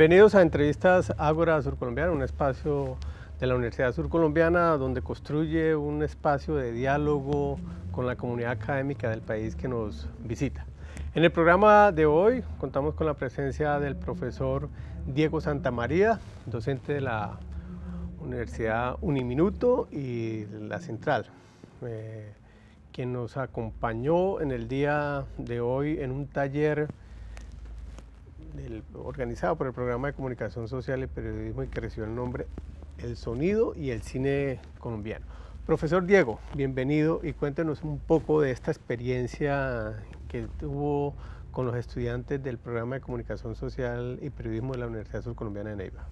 Bienvenidos a Entrevistas Ágora Surcolombiana, un espacio de la Universidad Surcolombiana donde construye un espacio de diálogo con la comunidad académica del país que nos visita. En el programa de hoy contamos con la presencia del profesor Diego Santamaría, docente de la Universidad Uniminuto y la Central, eh, quien nos acompañó en el día de hoy en un taller organizado por el programa de comunicación social y periodismo y que recibió el nombre El Sonido y el Cine Colombiano. Profesor Diego, bienvenido y cuéntenos un poco de esta experiencia que tuvo con los estudiantes del programa de comunicación social y periodismo de la Universidad Surcolombiana de Neiva.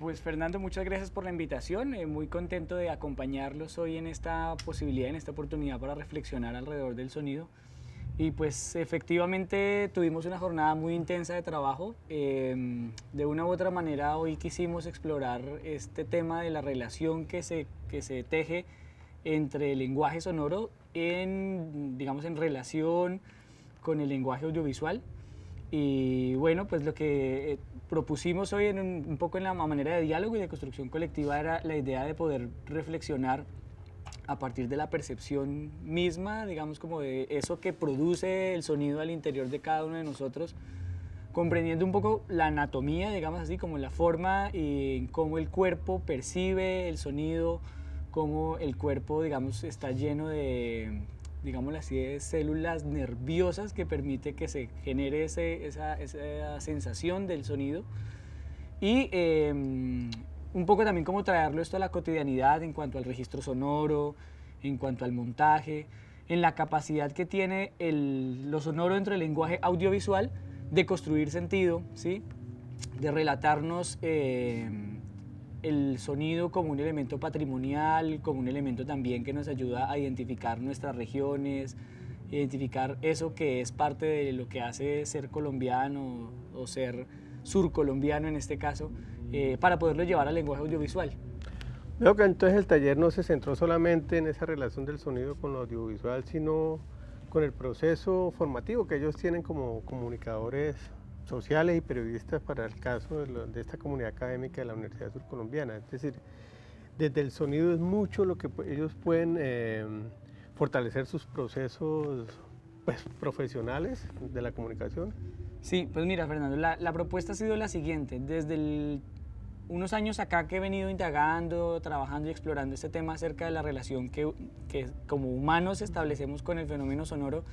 Pues Fernando, muchas gracias por la invitación. Eh, muy contento de acompañarlos hoy en esta posibilidad, en esta oportunidad para reflexionar alrededor del sonido. Y pues efectivamente tuvimos una jornada muy intensa de trabajo. Em, de una u otra manera hoy quisimos explorar este tema de la relación que se, se teje entre el lenguaje sonoro en, digamos, en relación con el lenguaje audiovisual. Y bueno, pues lo que eh, propusimos hoy en un poco en la manera de diálogo y de construcción colectiva era la idea de poder reflexionar a partir de la percepción misma, digamos como de eso que produce el sonido al interior de cada uno de nosotros, comprendiendo un poco la anatomía, digamos así, como la forma y cómo el cuerpo percibe el sonido, cómo el cuerpo, digamos, está lleno de, digamos así, células nerviosas que permite que se genere esa, sensación del sonido. Y em, un poco también como traerlo esto a la cotidianidad en cuanto al registro sonoro, en cuanto al montaje, en la capacidad que tiene el, lo sonoro dentro del lenguaje audiovisual de construir sentido, ¿sí? de relatarnos eh, el sonido como un elemento patrimonial, como un elemento también que nos ayuda a identificar nuestras regiones, identificar eso que es parte de lo que hace ser colombiano o ser surcolombiano en este caso. Eh, para poderlo llevar al lenguaje audiovisual. Veo que entonces el taller no se centró solamente en esa relación del sonido con lo audiovisual, sino con el proceso formativo que ellos tienen como comunicadores sociales y periodistas para el caso de, esta comunidad académica de la Universidad Surcolombiana. Es decir, desde el sonido es mucho lo que ellos pueden eh, fortalecer sus procesos pues, profesionales de la comunicación. Sí, pues mira Fernando, la, la propuesta ha sido la siguiente. Desde el unos años acá que he venido indagando, trabajando y explorando este tema acerca de la relación que, que como humanos establecemos con el fenómeno sonoro,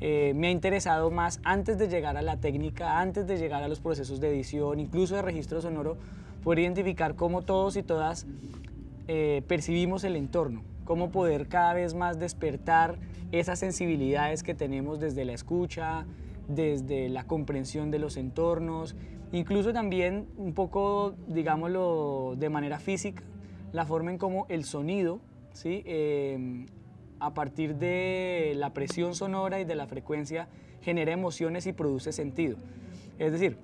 eh, me ha interesado más antes de llegar a la técnica, antes de llegar a los procesos de edición, incluso de registro sonoro, poder identificar cómo todos y todas eh, percibimos el entorno, cómo poder cada vez más despertar esas sensibilidades que tenemos desde la escucha, desde la comprensión de los entornos Incluso también un poco, digámoslo, de manera física, la forma en cómo el sonido, ¿sí? Em, a partir de la presión sonora y de la frecuencia, genera emociones y produce sentido. Es decir,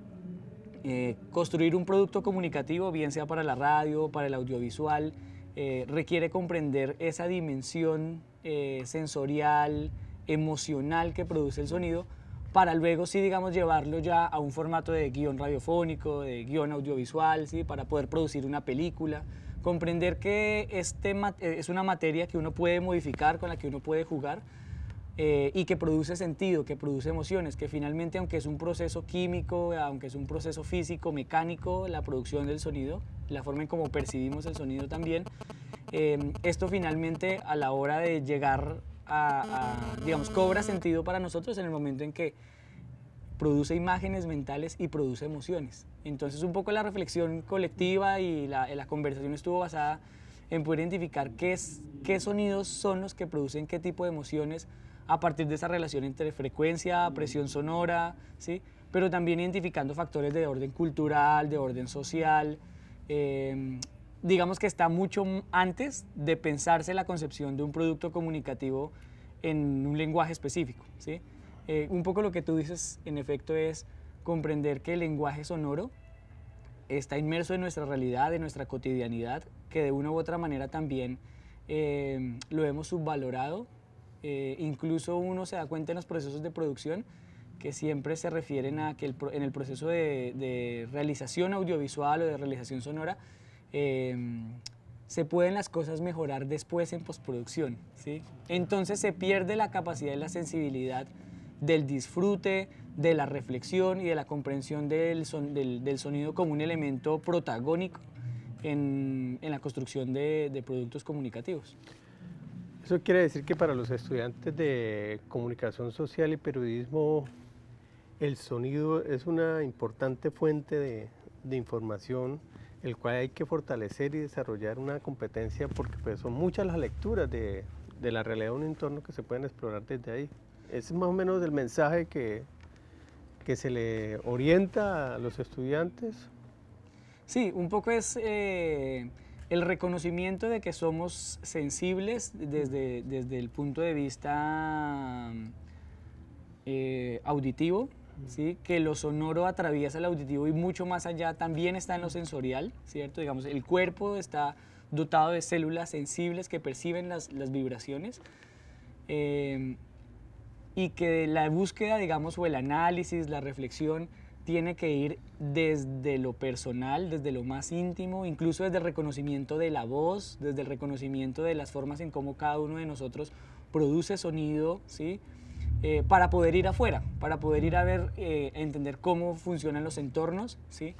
eh, construir un producto comunicativo, bien sea para la radio, para el audiovisual, eh, requiere comprender esa dimensión eh, sensorial, emocional que produce el sonido para luego sí, digamos, llevarlo ya a un formato de guión radiofónico, de guión audiovisual, ¿sí? para poder producir una película. Comprender que este eh, es una materia que uno puede modificar, con la que uno puede jugar eh, y que produce sentido, que produce emociones, que finalmente, aunque es un proceso químico, aunque es un proceso físico, mecánico, la producción del sonido, la forma en cómo percibimos el sonido también, eh, esto finalmente a la hora de llegar a, digamos, cobra sentido para nosotros en el momento en que produce imágenes mentales y produce emociones. Entonces un poco la reflexión colectiva y eh, la, conversación estuvo basada en poder identificar qué, es, qué sonidos son los que producen qué tipo de emociones a partir de esa relación entre frecuencia, presión sonora, ¿sí? pero también identificando factores de orden cultural, de orden social, em, digamos que está mucho antes de pensarse la concepción de un producto comunicativo en un lenguaje específico. ¿sí? Eh, un poco lo que tú dices, en efecto, es comprender que el lenguaje sonoro está inmerso en nuestra realidad, en nuestra cotidianidad, que de una u otra manera también em, lo hemos subvalorado. Eh, incluso uno se da cuenta en los procesos de producción que siempre se refieren a que en el proceso de realización audiovisual o de realización sonora Em, se pueden las cosas mejorar después en postproducción, ¿sí? Entonces se pierde la capacidad y la sensibilidad del disfrute, de la reflexión y de la comprensión del, sonido como un elemento protagónico en, la construcción de, productos comunicativos. Eso quiere decir que para los estudiantes de comunicación social y periodismo, el sonido es una importante fuente de información el cual hay que fortalecer y desarrollar una competencia porque pues, son muchas las lecturas de, de la realidad de un entorno que se pueden explorar desde ahí. es más o menos el mensaje que, se le orienta a los estudiantes. Sí, un poco es eh, el reconocimiento de que somos sensibles desde, el punto de vista eh, auditivo, Mm. ¿sí? que lo sonoro atraviesa el auditivo y mucho más allá también está en lo sensorial, ¿cierto? Digamos, el cuerpo está dotado de células sensibles que perciben las, vibraciones eh, y que la búsqueda, digamos, o el análisis, la reflexión, tiene que ir desde lo personal, desde lo más íntimo, incluso desde el reconocimiento de la voz, desde el reconocimiento de las formas en cómo cada uno de nosotros produce sonido, ¿sí? Eh, para poder ir afuera, para poder ir a ver, eh, a entender cómo funcionan los entornos, ¿sí?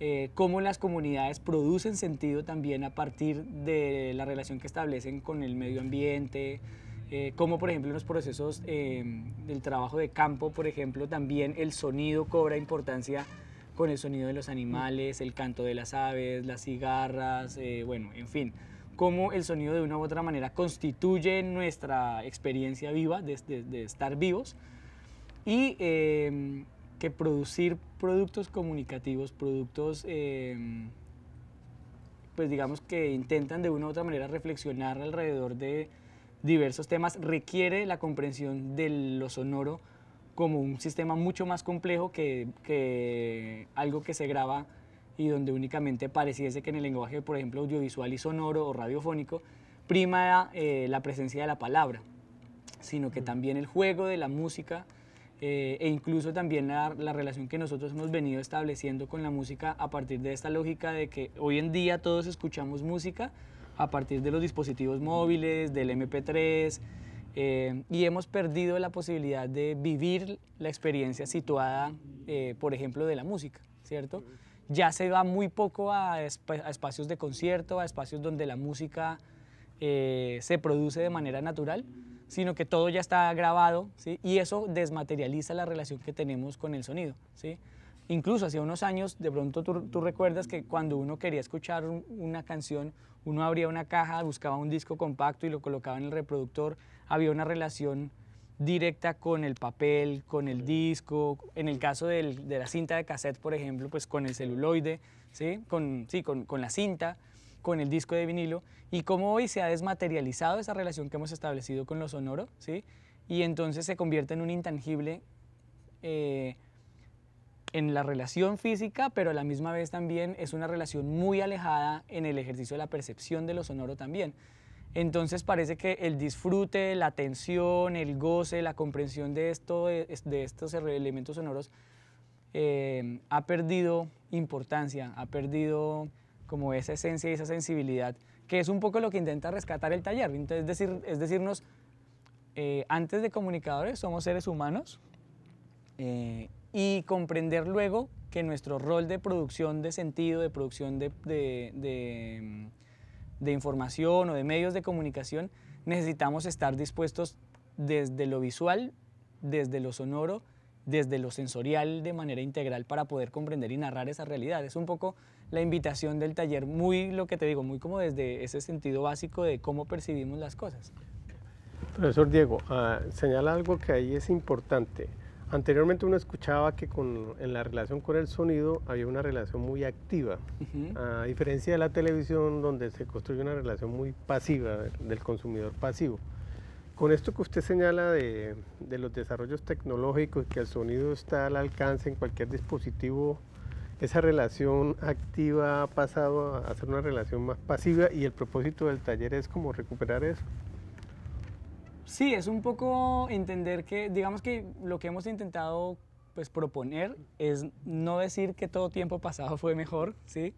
Eh, cómo las comunidades producen sentido también a partir de la relación que establecen con el medio ambiente, cómo por ejemplo en los procesos del trabajo de campo, por ejemplo, también el sonido cobra importancia con el sonido de los animales, el canto de las aves, las cigarras, bueno, en fin cómo el sonido de una u otra manera constituye nuestra experiencia viva de, estar vivos y em, que producir productos comunicativos, productos, em, pues digamos que intentan de una u otra manera reflexionar alrededor de diversos temas, requiere la comprensión de lo sonoro como un sistema mucho más complejo que, que algo que se graba y donde únicamente pareciese que en el lenguaje, por ejemplo, audiovisual y sonoro o radiofónico, prima eh, la presencia de la palabra, sino que también el juego de la música eh, e incluso también la, relación que nosotros hemos venido estableciendo con la música a partir de esta lógica de que hoy en día todos escuchamos música a partir de los dispositivos móviles, del MP3, eh, y hemos perdido la posibilidad de vivir la experiencia situada, por ejemplo, de la música, ¿cierto? ya se va muy poco a, espacios de concierto, a espacios donde la música eh, se produce de manera natural, sino que todo ya está grabado y eso desmaterializa la relación que tenemos con el sonido. ¿sí? Incluso hace unos años, de pronto tú, recuerdas que cuando uno quería escuchar una canción, uno abría una caja, buscaba un disco compacto y lo colocaba en el reproductor, había una relación directa con el papel, con el disco, en el caso de la cinta de cassette, por ejemplo, pues con el celuloide, ¿sí? Con, la cinta, con el disco de vinilo, y cómo hoy se ha desmaterializado esa relación que hemos establecido con lo sonoro, ¿sí? y entonces se convierte en un intangible eh, en la relación física, pero a la misma vez también es una relación muy alejada en el ejercicio de la percepción de lo sonoro también. Entonces parece que el disfrute, la atención, el goce, la comprensión de, estos elementos sonoros eh, ha perdido importancia, ha perdido como esa esencia y esa sensibilidad, que es un poco lo que intenta rescatar el taller. Entonces, es, decir, es decirnos, eh, antes de comunicadores somos seres humanos eh, y comprender luego que nuestro rol de producción de sentido, de producción de de información o de medios de comunicación, necesitamos estar dispuestos desde lo visual, desde lo sonoro, desde lo sensorial de manera integral para poder comprender y narrar esa realidad. Es un poco la invitación del taller, muy lo que te digo, muy como desde ese sentido básico de cómo percibimos las cosas. Profesor Diego, ah, señala algo que ahí es importante. Anteriormente uno escuchaba que en la relación con el sonido había una relación muy activa, a diferencia de la televisión donde se construye una relación muy pasiva del consumidor pasivo. Con esto que usted señala de, de los desarrollos tecnológicos y que el sonido está al alcance en cualquier dispositivo, esa relación activa ha pasado a ser una relación más pasiva y el propósito del taller es como recuperar eso. Sí, es un poco entender que, digamos que lo que hemos intentado pues proponer es no decir que todo tiempo pasado fue mejor, ¿sí?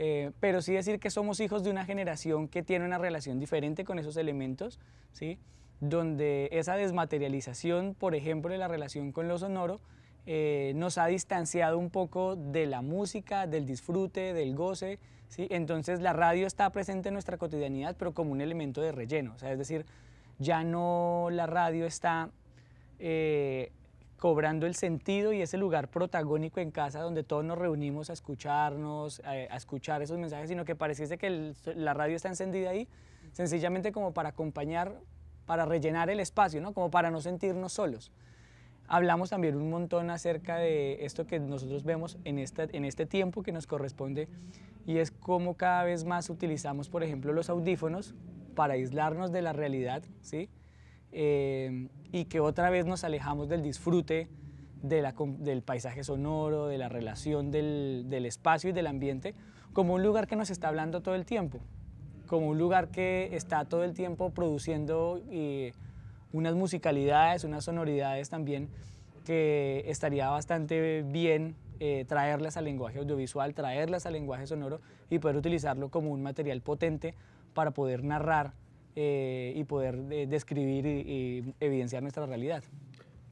Eh, pero sí decir que somos hijos de una generación que tiene una relación diferente con esos elementos, ¿sí? Donde esa desmaterialización, por ejemplo, de la relación con lo sonoro, eh, nos ha distanciado un poco de la música, del disfrute, del goce, ¿sí? Entonces la radio está presente en nuestra cotidianidad, pero como un elemento de relleno, o sea, es decir, ya no la radio está eh, cobrando el sentido y ese lugar protagónico en casa donde todos nos reunimos a escucharnos, eh, a, escuchar esos mensajes, sino que pareciese que la radio está encendida ahí, sencillamente como para acompañar, para rellenar el espacio, ¿no? como para no sentirnos solos. Hablamos también un montón acerca de esto que nosotros vemos en, en este tiempo que nos corresponde y es cómo cada vez más utilizamos, por ejemplo, los audífonos para aislarnos de la realidad, ¿sí? Eh, y que otra vez nos alejamos del disfrute del paisaje sonoro, de la relación del, espacio y del ambiente, como un lugar que nos está hablando todo el tiempo, como un lugar que está todo el tiempo produciendo eh, unas musicalidades, unas sonoridades también, que estaría bastante bien eh, traerlas al lenguaje audiovisual, traerlas al lenguaje sonoro y poder utilizarlo como un material potente para poder narrar eh, y poder eh, describir y, evidenciar nuestra realidad.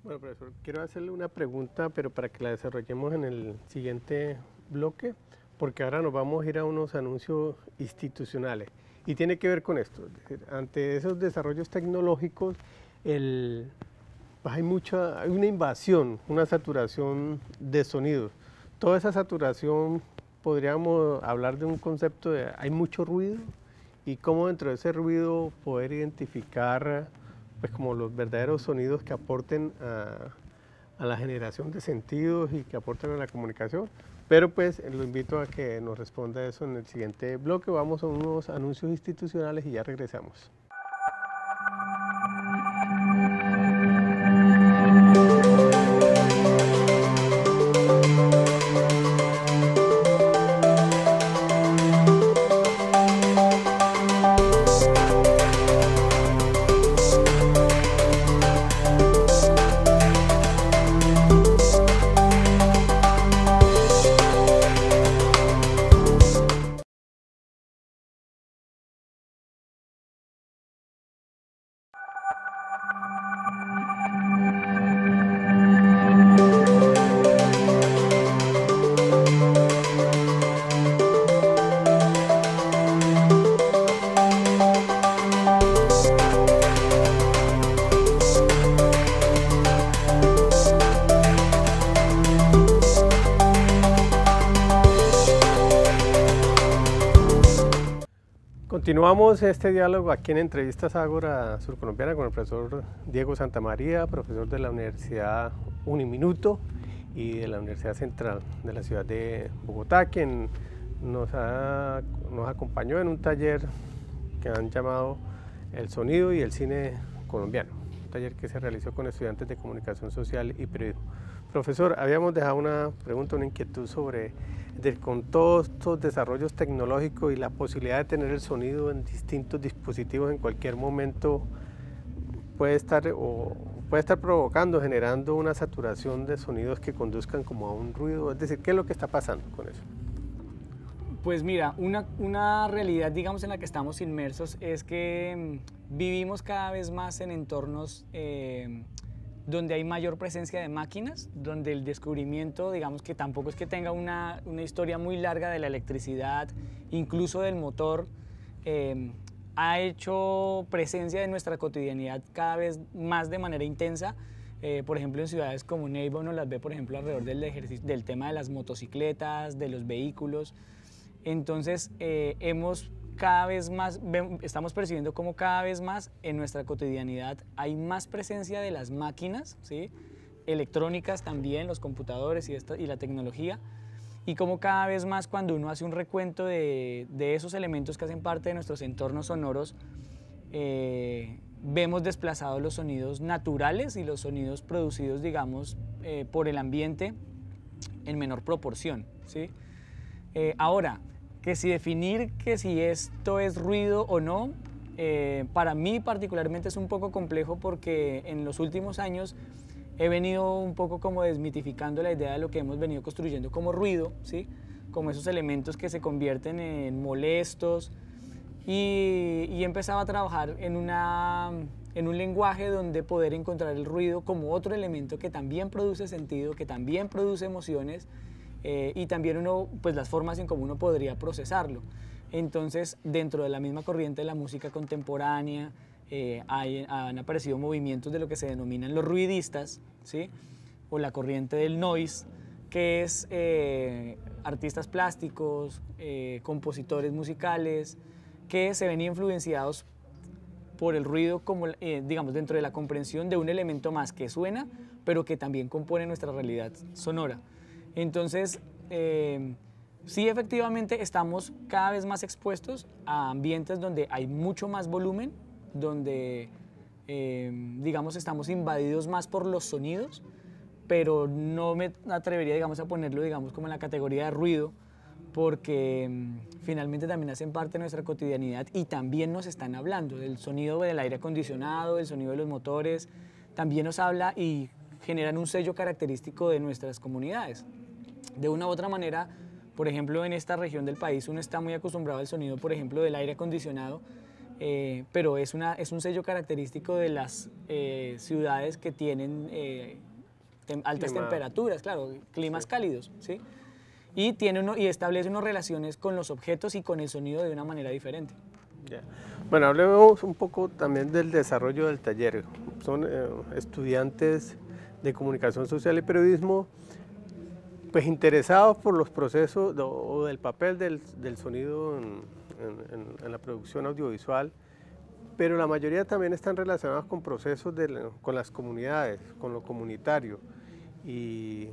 Bueno, profesor, quiero hacerle una pregunta, pero para que la desarrollemos en el siguiente bloque, porque ahora nos vamos a ir a unos anuncios institucionales. Y tiene que ver con esto, ante esos desarrollos tecnológicos, pues hay, mucha, hay una invasión, una saturación de sonidos. Toda esa saturación, podríamos hablar de un concepto de hay mucho ruido, y cómo dentro de ese ruido poder identificar pues como los verdaderos sonidos que aporten a, la generación de sentidos y que aporten a la comunicación. Pero pues lo invito a que nos responda eso en el siguiente bloque. Vamos a unos anuncios institucionales y ya regresamos. Continuamos este diálogo aquí en Entrevistas Ágora Surcolombiana con el profesor Diego Santamaría, profesor de la Universidad Uniminuto y de la Universidad Central de la ciudad de Bogotá, quien nos, nos acompañó en un taller que han llamado El Sonido y el Cine Colombiano, un taller que se realizó con estudiantes de comunicación social y periodismo. Profesor, habíamos dejado una pregunta, una inquietud sobre con todos estos desarrollos tecnológicos y la posibilidad de tener el sonido en distintos dispositivos en cualquier momento puede estar, o, puede estar provocando, generando una saturación de sonidos que conduzcan como a un ruido. Es decir, ¿qué es lo que está pasando con eso? Pues mira, una, realidad, digamos, en la que estamos inmersos es que mm, vivimos cada vez más en entornos eh, donde hay mayor presencia de máquinas, donde el descubrimiento, digamos que tampoco es que tenga una, historia muy larga de la electricidad, incluso del motor, em, ha hecho presencia de nuestra cotidianidad cada vez más de manera intensa. Eh, por ejemplo, en ciudades como Neiva uno las ve, por ejemplo, alrededor del, del tema de las motocicletas, de los vehículos. Entonces, eh, hemos cada vez más, estamos percibiendo como cada vez más en nuestra cotidianidad hay más presencia de las máquinas, ¿sí? electrónicas también, los computadores y, y la tecnología, y como cada vez más cuando uno hace un recuento de, esos elementos que hacen parte de nuestros entornos sonoros, eh, vemos desplazados los sonidos naturales y los sonidos producidos, digamos, eh, por el ambiente en menor proporción. Eh, ahora, que si definir que si esto es ruido o no, eh, para mí particularmente es un poco complejo porque en los últimos años he venido un poco como desmitificando la idea de lo que hemos venido construyendo como ruido, ¿sí? como esos elementos que se convierten en molestos y, y empezaba a trabajar en, una, en un lenguaje donde poder encontrar el ruido como otro elemento que también produce sentido, que también produce emociones eh, y también uno, pues las formas en cómo uno podría procesarlo. Entonces, dentro de la misma corriente de la música contemporánea, eh, han aparecido movimientos de lo que se denominan los ruidistas, ¿sí? o la corriente del noise, que es eh, artistas plásticos, compositores musicales, que se ven influenciados por el ruido, como, digamos, dentro de la comprensión de un elemento más que suena, pero que también compone nuestra realidad sonora. Entonces, em, sí efectivamente estamos cada vez más expuestos a ambientes donde hay mucho más volumen, donde em, digamos estamos invadidos más por los sonidos, pero no me atrevería digamos a ponerlo digamos como en la categoría de ruido porque em, finalmente también hacen parte de nuestra cotidianidad y también nos están hablando del sonido del aire acondicionado, del sonido de los motores, también nos habla y generan un sello característico de nuestras comunidades. De una u otra manera, por ejemplo, en esta región del país uno está muy acostumbrado al sonido, por ejemplo, del aire acondicionado, eh, pero es, una, es un sello característico de las eh, ciudades que tienen eh, altas temperaturas, claro, climas cálidos, ¿sí? Y, tiene uno, y establece unas relaciones con los objetos y con el sonido de una manera diferente. Bueno, hablemos un poco también del desarrollo del taller. Son estudiantes de comunicación social y periodismo pues interesados por los procesos o del papel del, del sonido en, la producción audiovisual, pero la mayoría también están relacionados con procesos con las comunidades, con lo comunitario. Y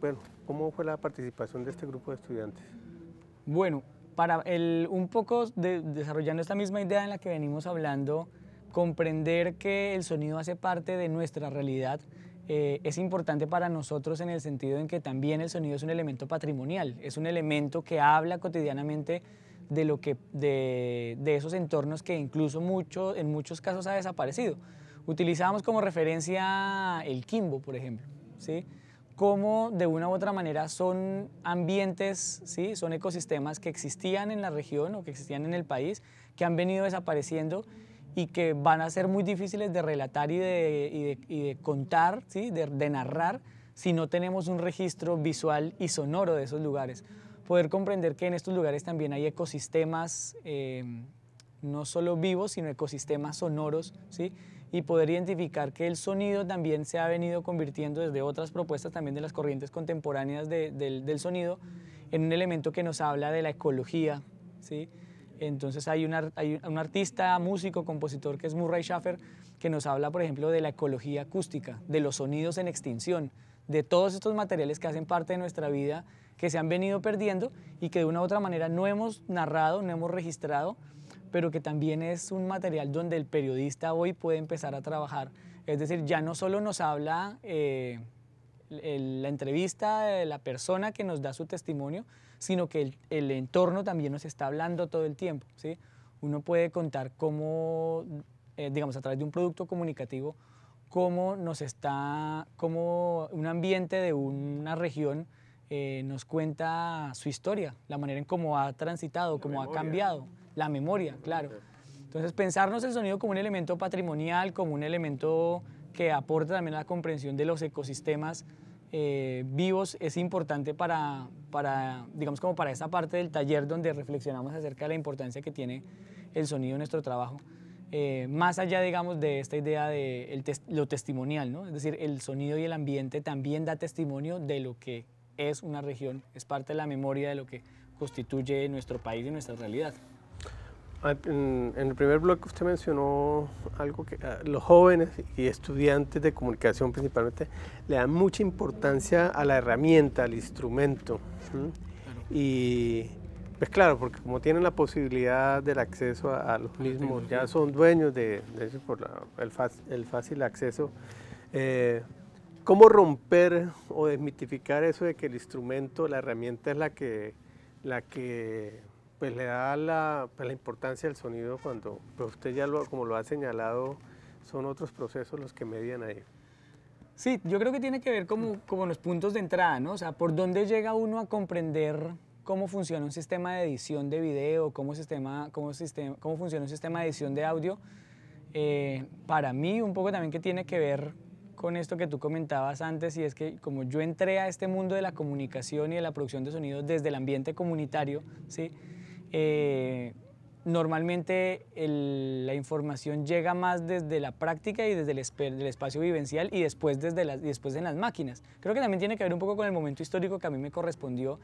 bueno, ¿cómo fue la participación de este grupo de estudiantes? Bueno, para el, un poco desarrollando esta misma idea en la que venimos hablando, comprender que el sonido hace parte de nuestra realidad, eh, es importante para nosotros en el sentido en que también el sonido es un elemento patrimonial, es un elemento que habla cotidianamente de, esos entornos que incluso en muchos casos ha desaparecido. Utilizamos como referencia el quimbo, por ejemplo, ¿sí? cómo de una u otra manera son ambientes, ¿sí? son ecosistemas que existían en la región o que existían en el país, que han venido desapareciendo y que van a ser muy difíciles de relatar y de, contar, ¿sí? de, narrar, si no tenemos un registro visual y sonoro de esos lugares. Poder comprender que en estos lugares también hay ecosistemas, eh, no solo vivos, sino ecosistemas sonoros, ¿sí? y poder identificar que el sonido también se ha venido convirtiendo desde otras propuestas también de las corrientes contemporáneas del, del, sonido en un elemento que nos habla de la ecología, ¿sí? Entonces hay, un artista, músico, compositor que es Murray Schaffer, que nos habla, por ejemplo, de la ecología acústica, de los sonidos en extinción, de todos estos materiales que hacen parte de nuestra vida, que se han venido perdiendo y que de una u otra manera no hemos narrado, no hemos registrado, pero que también es un material donde el periodista hoy puede empezar a trabajar. Es decir, ya no solo nos habla... Eh, la entrevista de la persona que nos da su testimonio, sino que el, entorno también nos está hablando todo el tiempo. ¿sí? Uno puede contar cómo, eh, digamos, a través de un producto comunicativo, cómo nos está, cómo un ambiente de una región eh, nos cuenta su historia, la manera en cómo ha transitado, cómo ha cambiado, la memoria, claro. Entonces, pensarnos el sonido como un elemento patrimonial, como un elemento que aporta también la comprensión de los ecosistemas eh, vivos es importante para, digamos, como para esa parte del taller donde reflexionamos acerca de la importancia que tiene el sonido en nuestro trabajo. Eh, más allá, de esta idea de lo testimonial, ¿no? Es decir, el sonido y el ambiente también da testimonio de lo que es una región, es parte de la memoria de lo que constituye nuestro país y nuestra realidad. Ah, en el primer bloque usted mencionó algo que ah, los jóvenes y estudiantes de comunicación principalmente le dan mucha importancia a la herramienta, al instrumento. Y pues claro, porque como tienen la posibilidad del acceso a, los mismos, ya son dueños de, por el, fácil acceso. Eh, ¿Cómo romper o desmitificar eso de que el instrumento, la herramienta es la que, la que pues le da la, pues, la importancia del sonido cuando pero pues, usted ya lo, como lo ha señalado, son otros procesos los que median ahí. Sí, yo creo que tiene que ver como, como los puntos de entrada, ¿no? O sea, por dónde llega uno a comprender cómo funciona un sistema de edición de video, cómo, sistema, cómo, sistema, cómo funciona un sistema de edición de audio. Eh, para mí un poco también que tiene que ver con esto que tú comentabas antes y es que como yo entré a este mundo de la comunicación y de la producción de sonido desde el ambiente comunitario, ¿sí? Eh, normalmente la información llega más desde la práctica y desde el, espacio vivencial y después, desde y después en las máquinas. Creo que también tiene que ver un poco con el momento histórico que a mí me correspondió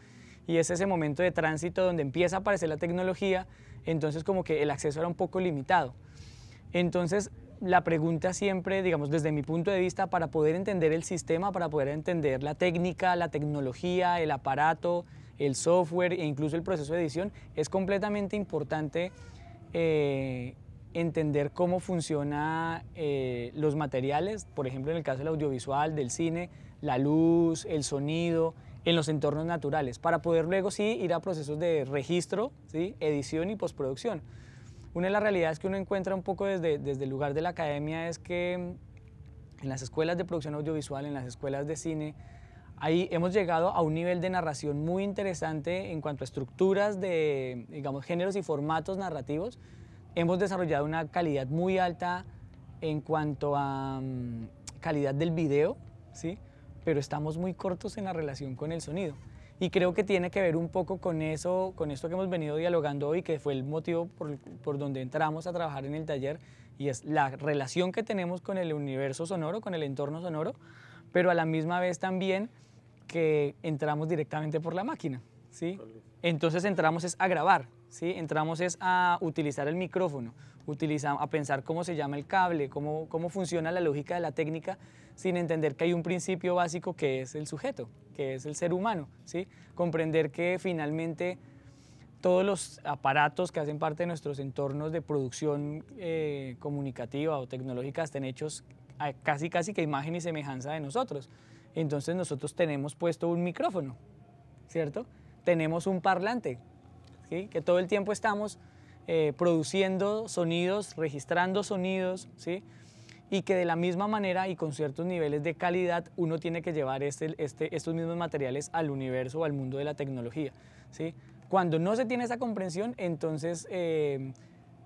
y es ese momento de tránsito donde empieza a aparecer la tecnología, entonces como que el acceso era un poco limitado. Entonces la pregunta siempre, digamos, desde mi punto de vista, para poder entender el sistema, para poder entender la técnica, la tecnología, el aparato, el software e incluso el proceso de edición, es completamente importante eh, entender cómo funcionan eh, los materiales, por ejemplo en el caso del audiovisual, del cine, la luz, el sonido, en los entornos naturales, para poder luego sí ir a procesos de registro, ¿sí? edición y postproducción. Una de las realidades que uno encuentra un poco desde, desde el lugar de la academia es que mm, en las escuelas de producción audiovisual, en las escuelas de cine, Ahí hemos llegado a un nivel de narración muy interesante en cuanto a estructuras de, digamos, géneros y formatos narrativos. Hemos desarrollado una calidad muy alta en cuanto a mm, calidad del video, ¿sí? pero estamos muy cortos en la relación con el sonido. Y creo que tiene que ver un poco con eso, con esto que hemos venido dialogando hoy, que fue el motivo por, por donde entramos a trabajar en el taller, y es la relación que tenemos con el universo sonoro, con el entorno sonoro, pero a la misma vez también que entramos directamente por la máquina, ¿sí? Entonces entramos es a grabar, ¿sí? Entramos es a utilizar el micrófono, a pensar cómo se llama el cable, cómo, cómo funciona la lógica de la técnica, sin entender que hay un principio básico que es el sujeto, que es el ser humano, ¿sí? Comprender que finalmente todos los aparatos que hacen parte de nuestros entornos de producción eh, comunicativa o tecnológica estén hechos casi casi que imagen y semejanza de nosotros. Entonces nosotros tenemos puesto un micrófono, ¿cierto? Tenemos un parlante, ¿sí? que todo el tiempo estamos eh, produciendo sonidos, registrando sonidos, ¿sí? y que de la misma manera y con ciertos niveles de calidad uno tiene que llevar este, este estos mismos materiales al universo o al mundo de la tecnología. ¿sí? Cuando no se tiene esa comprensión, entonces... Eh,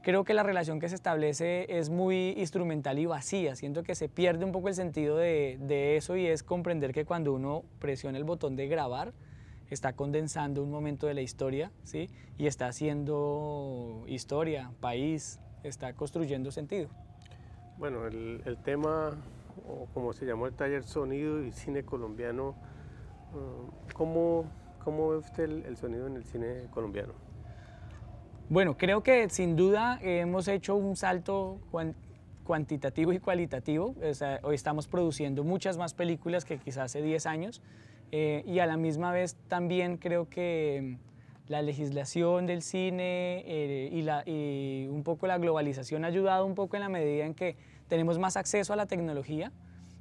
creo que la relación que se establece es muy instrumental y vacía. Siento que se pierde un poco el sentido de, eso y es comprender que cuando uno presiona el botón de grabar, está condensando un momento de la historia, ¿sí? Y está haciendo historia, país, está construyendo sentido. Bueno, el, tema, o como se llamó el taller Sonido y Cine Colombiano, eh, ¿cómo, cómo ve usted el sonido en el cine colombiano? Bueno, creo que sin duda hemos hecho un salto cuantitativo y cualitativo. hoy estamos produciendo muchas más películas que quizás hace 10 años eh, y a la misma vez también creo que mm, la legislación del cine eh, y, un poco la globalización ha ayudado un poco en la medida en que tenemos más acceso a la tecnología,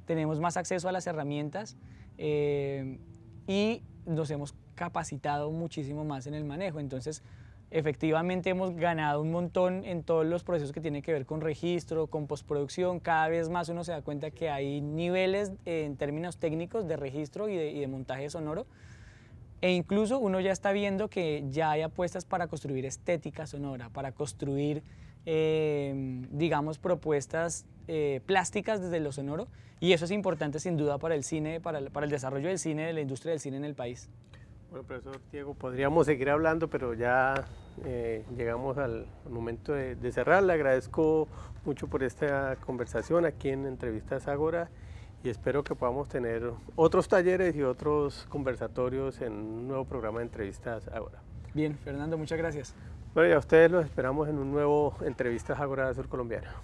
tenemos más acceso a las herramientas eh, y nos hemos capacitado muchísimo más en el manejo. Entonces, Efectivamente hemos ganado un montón en todos los procesos que tienen que ver con registro, con postproducción. Cada vez más uno se da cuenta que hay niveles eh, en términos técnicos de registro y de, montaje sonoro. E incluso uno ya está viendo que ya hay apuestas para construir estética sonora, para construir, eh, digamos, propuestas eh, plásticas desde lo sonoro. Y eso es importante sin duda para el cine, para el desarrollo del cine, de la industria del cine en el país. Bueno, profesor Diego, podríamos seguir hablando, pero ya eh, llegamos al momento de, cerrar. Le agradezco mucho por esta conversación aquí en Entrevistas Agora y espero que podamos tener otros talleres y otros conversatorios en un nuevo programa de Entrevistas Agora. Bien, Fernando, muchas gracias. Bueno, y a ustedes los esperamos en un nuevo Entrevistas Agora Sur Colombiana.